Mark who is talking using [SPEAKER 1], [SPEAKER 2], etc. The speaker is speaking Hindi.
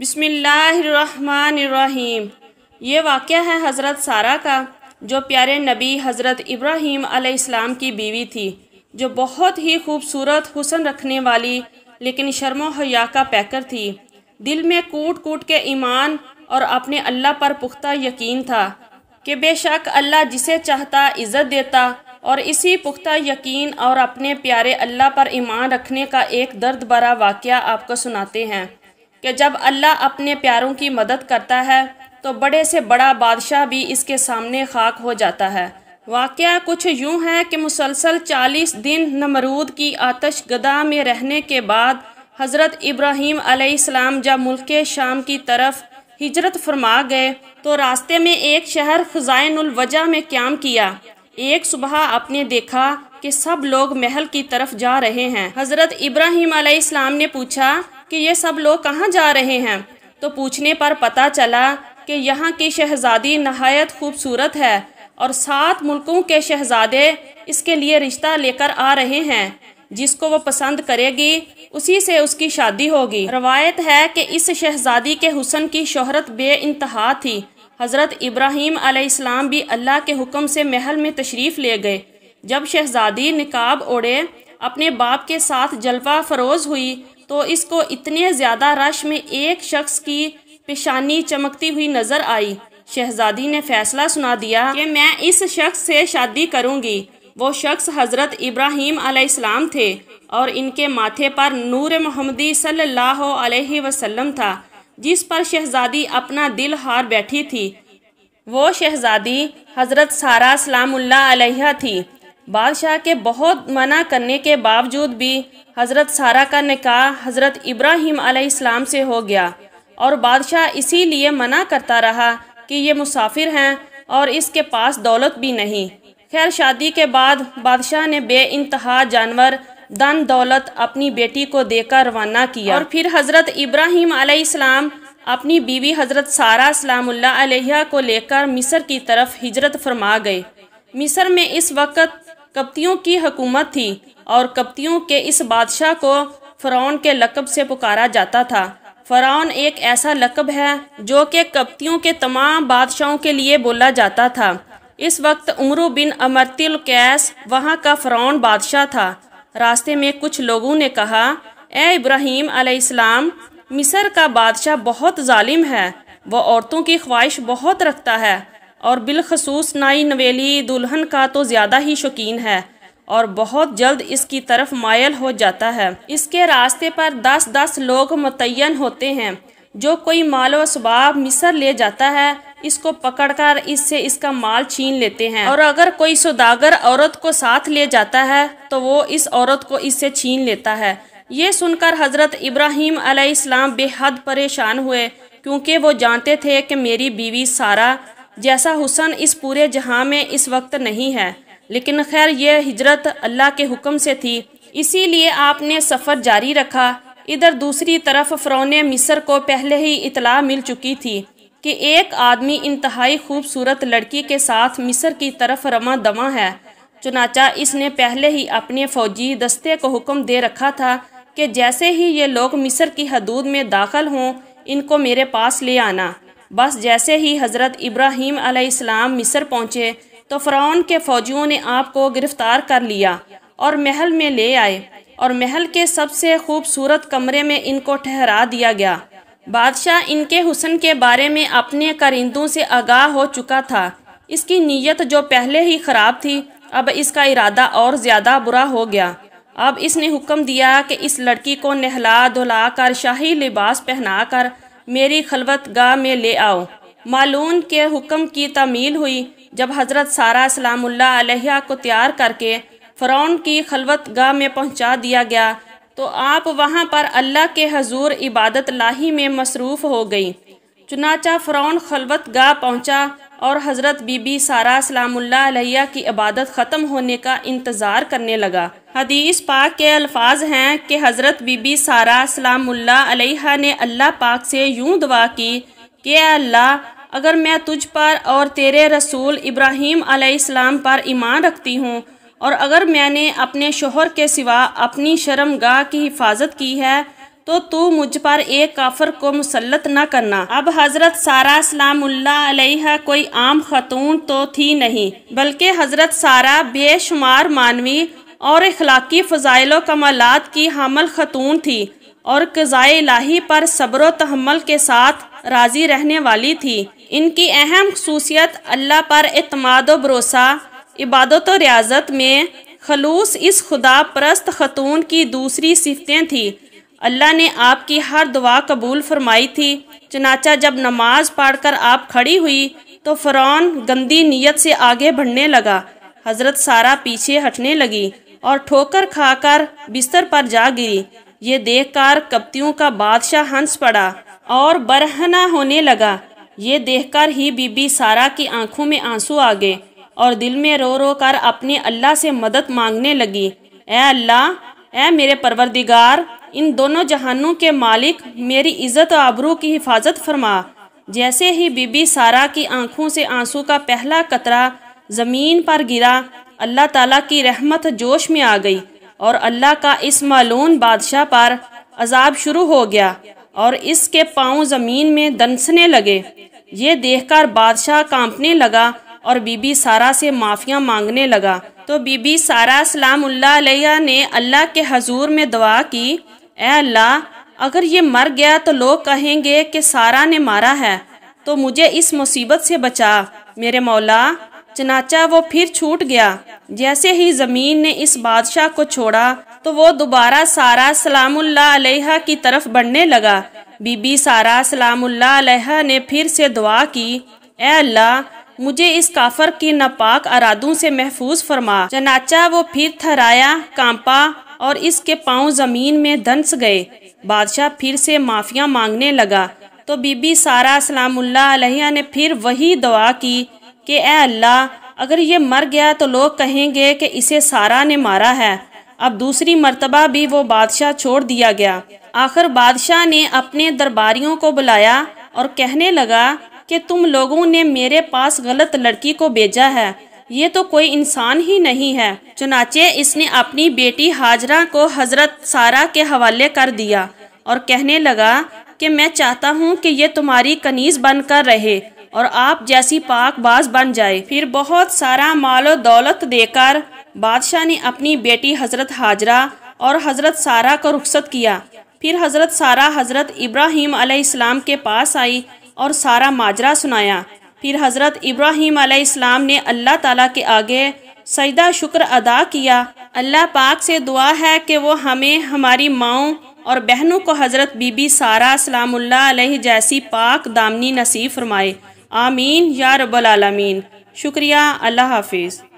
[SPEAKER 1] बिसमीम ये वाक़ है हज़रत सारा का जो प्यारे नबी हज़रत इब्राहीम आलाम की बीवी थी जो बहुत ही खूबसूरत हुसन रखने वाली लेकिन शर्म हया का पैकर थी दिल में कूट कूट के ईमान और अपने अल्लाह पर पुख्ता यकीन था कि बेशक अल्लाह जिसे चाहता इज़्ज़त देता और इसी पुख्ता यकीन और अपने प्यारे अल्लाह पर ईमान रखने का एक दर्द भरा वाक़ आपको सुनाते हैं कि जब अल्लाह अपने प्यारों की मदद करता है तो बड़े से बड़ा बादशाह भी इसके सामने खाक हो जाता है वाक़ कुछ यूँ है कि मुसलसल चालीस दिन नमरूद की आतश गदा में रहने के बाद हज़रत इब्राहीम आलाम जब मुल्क शाम की तरफ हिजरत फरमा गए तो रास्ते में एक शहर ख़जानवजा में क्याम किया एक सुबह आपने देखा कि सब लोग महल की तरफ जा रहे हैं हज़रत इब्राहीम आलाम ने पूछा कि ये सब लोग कहाँ जा रहे हैं तो पूछने पर पता चला कि यहाँ की शहज़ादी नहायत खूबसूरत है और सात मुल्कों के शहज़ादे इसके लिए रिश्ता लेकर आ रहे हैं जिसको वो पसंद करेगी उसी से उसकी शादी होगी रवायत है कि इस शहज़ादी के हुसन की शोहरत बे इंतहा थी हज़रत इब्राहिम आलाम भी अल्लाह के हुक्म से महल में तशरीफ़ ले गए जब शहज़ादी निकाब ओढ़े अपने बाप के साथ जलवा फरोज हुई तो इसको इतने ज़्यादा रश में एक शख्स की पेशानी चमकती हुई नज़र आई शहजादी ने फैसला सुना दिया कि मैं इस शख्स से शादी करूंगी वो शख्स हज़रत इब्राहिम अलैहिस्सलाम थे और इनके माथे पर नूर मोहम्मदी सल्लल्लाहु अलैहि वसल्लम था जिस पर शहजादी अपना दिल हार बैठी थी वो शहजादी हज़रत सारा सलामुल्ला अलैहा थी बादशाह के बहुत मना करने के बावजूद भी हज़रत सारा का निकाह हज़रत इब्राहिम आलाम से हो गया और बादशाह इसीलिए मना करता रहा कि ये मुसाफिर हैं और इसके पास दौलत भी नहीं खैर शादी के बाद बादशाह ने बे इंतहा जानवर दन दौलत अपनी बेटी को देकर रवाना किया और फिर हज़रत इब्राहिम आलाम अपनी बीवी हज़रत सारा सलामुल्ला को लेकर मिस्र की तरफ हिजरत फरमा गए मिस्र में इस वक्त कप्तियों की हकूमत थी और कप्तियों के इस बादशाह को फ़रौन के लकब से पुकारा जाता था फ़रौन एक ऐसा लकब है जो कि कप्तियों के तमाम बादशाहों के लिए बोला जाता था इस वक्त उमरू बिन अमरतिल कैस वहाँ का फ़रौन बादशाह था रास्ते में कुछ लोगों ने कहा ए इब्राहिम अलैहिस्सलाम मिस्र का बादशाह बहुत जालिम है वह औरतों की ख्वाहिश बहुत रखता है और बिलखसूस नाई नवेली दुल्हन का तो ज़्यादा ही शौकीन है और बहुत जल्द इसकी तरफ मायल हो जाता है इसके रास्ते पर दस दस लोग मुतन होते हैं जो कोई माल व सबाब मिसर ले जाता है इसको पकड़कर इससे इसका माल छीन लेते हैं और अगर कोई सौदागर औरत को साथ ले जाता है तो वो इस औरत को इससे छीन लेता है ये सुनकर हज़रत इब्राहिम अलैहिस्सलाम बेहद परेशान हुए क्योंकि वो जानते थे कि मेरी बीवी सारा जैसा हुसन इस पूरे जहाँ में इस वक्त नहीं है लेकिन खैर यह हिजरत अल्लाह के हुक्म से थी इसीलिए आपने सफ़र जारी रखा इधर दूसरी तरफ फ्रौन मिस्र को पहले ही इतला मिल चुकी थी कि एक आदमी इंतहाई खूबसूरत लड़की के साथ मिस्र की तरफ रमा दमा है चुनाचा इसने पहले ही अपने फौजी दस्ते को हुक्म दे रखा था कि जैसे ही ये लोग मिस्र की हदूद में दाखिल हों इनको मेरे पास ले आना बस जैसे ही हज़रत इब्राहिम अलैहिस्सलाम मिस्र पहुँचे तो फ़रौन के फ़ौजियों ने आपको गिरफ़्तार कर लिया और महल में ले आए और महल के सबसे खूबसूरत कमरे में इनको ठहरा दिया गया बादशाह इनके हुसन के बारे में अपने करिंदों से आगाह हो चुका था इसकी नीयत जो पहले ही ख़राब थी अब इसका इरादा और ज़्यादा बुरा हो गया अब इसने हुक्म दिया कि इस लड़की को नहला धुला कर शाही लिबास पहना कर मेरी खलवत गाह में ले आओ मालून के हुक्म की तमील हुई जब हज़रत सारा सलामुल्ला को तैयार करके फ़रौन की खलवत गाह में पहुँचा दिया गया तो आप वहाँ पर अल्लाह के हजूर इबादत लाही में मसरूफ़ हो गई चुनाचा फ़रौन खलवत गाह पहुँचा और हज़रत बीबी सारा सलामुल्ला की इबादत ख़त्म होने का इंतज़ार करने लगा हदीस पाक के अल्फाज हैं कि हज़रत बीबी सारा सलामुल्ला ने अल्लाह पाक से यूं दुआ की कि अल्लाह अगर मैं तुझ पर और तेरे रसूल इब्राहिम आलाम पर ईमान रखती हूँ और अगर मैंने अपने शोहर के सिवा अपनी शर्मगाह की हिफाजत की है तो तू मुझ पर एक काफर को मुसलत न करना अब हजरत सारा सलामुल्ला कोई आम खतून तो थी नहीं बल्कि हजरत सारा बेशुमार मानवी और अखलाकी फजाइलो कमालत की हमल खतून थी और कज़ाए लाही पर सब्र तहमल के साथ राज़ी रहने वाली थी इनकी अहम खसूसियत अल्लाह पर अतमाद भरोसा इबादत रियाजत में खलूस इस खुदा परस्त खतून की दूसरी सिफतें थी अल्लाह ने आपकी हर दुआ कबूल फरमाई थी चनाचा जब नमाज पढ़कर आप खड़ी हुई तो फ़रौन गंदी नीयत से आगे बढ़ने लगा हज़रत सारा पीछे हटने लगी और ठोकर खाकर बिस्तर पर जा गिरी ये देखकर कपतियों का बादशाह हंस पड़ा और बरहना होने लगा ये देखकर ही बीबी सारा की आंखों में आंसू आ गए और दिल में रो रो कर अपने अल्लाह से मदद मांगने लगी ए अल्लाह ए मेरे परवरदिगार इन दोनों जहानों के मालिक मेरी इज़्ज़त आबरू की हिफाजत फरमा जैसे ही बीबी सारा की आंखों से आंसू का पहला कतरा ज़मीन पर गिरा अल्लाह ताला की रहमत जोश में आ गई और अल्लाह का इस मालून बादशाह पर अजाब शुरू हो गया और इसके पाँव ज़मीन में दंसने लगे ये देखकर बादशाह कांपने लगा और बीबी सारा से माफिया मांगने लगा तो बीबी सारा सलामुल्ला ने अल्लाह के हजूर में दुआ की ए अल्लाह अगर ये मर गया तो लोग कहेंगे कि सारा ने मारा है तो मुझे इस मुसीबत से बचा मेरे मौला चनाचा वो फिर छूट गया जैसे ही ज़मीन ने इस बादशाह को छोड़ा तो वो दोबारा सारा सलामुल्लाह अलैहा की तरफ बढ़ने लगा बीबी सारा सलामुल्लाह अलैहा ने फिर से दुआ की ए अल्लाह मुझे इस काफर की नापाक अरादों से महफूज फरमा चनाचा वो फिर थराया कांपा और इसके पांव जमीन में धंस गए बादशाह फिर से माफिया मांगने लगा तो बीबी सारा सलामुल्ला ने फिर वही दुआ की कि ए अल्लाह अगर ये मर गया तो लोग कहेंगे कि इसे सारा ने मारा है अब दूसरी मर्तबा भी वो बादशाह छोड़ दिया गया आखिर बादशाह ने अपने दरबारियों को बुलाया और कहने लगा कि तुम लोगों ने मेरे पास गलत लड़की को भेजा है ये तो कोई इंसान ही नहीं है चुनाचे इसने अपनी बेटी हाजरा को हजरत सारा के हवाले कर दिया और कहने लगा कि मैं चाहता हूँ कि ये तुम्हारी कनीज बनकर रहे और आप जैसी पाक बाज बन जाए फिर बहुत सारा मालो दौलत देकर बादशाह ने अपनी बेटी हजरत हाजरा और हजरत सारा को रुख्सत किया फिर हजरत सारा हजरत इब्राहिम अलैहिस्सलाम के पास आई और सारा माजरा सुनाया फिर हज़रत इब्राहीम आलाम ने अल्लाह ताला के आगे सजदा शुक्र अदा किया अल्लाह पाक से दुआ है कि वो हमें हमारी माओ और बहनों को हज़रत बीबी सारा सलामुल्ला जैसी पाक दामनी नसीब फरमाए आमीन या रबालमीन शुक्रिया अल्लाह हाफिज़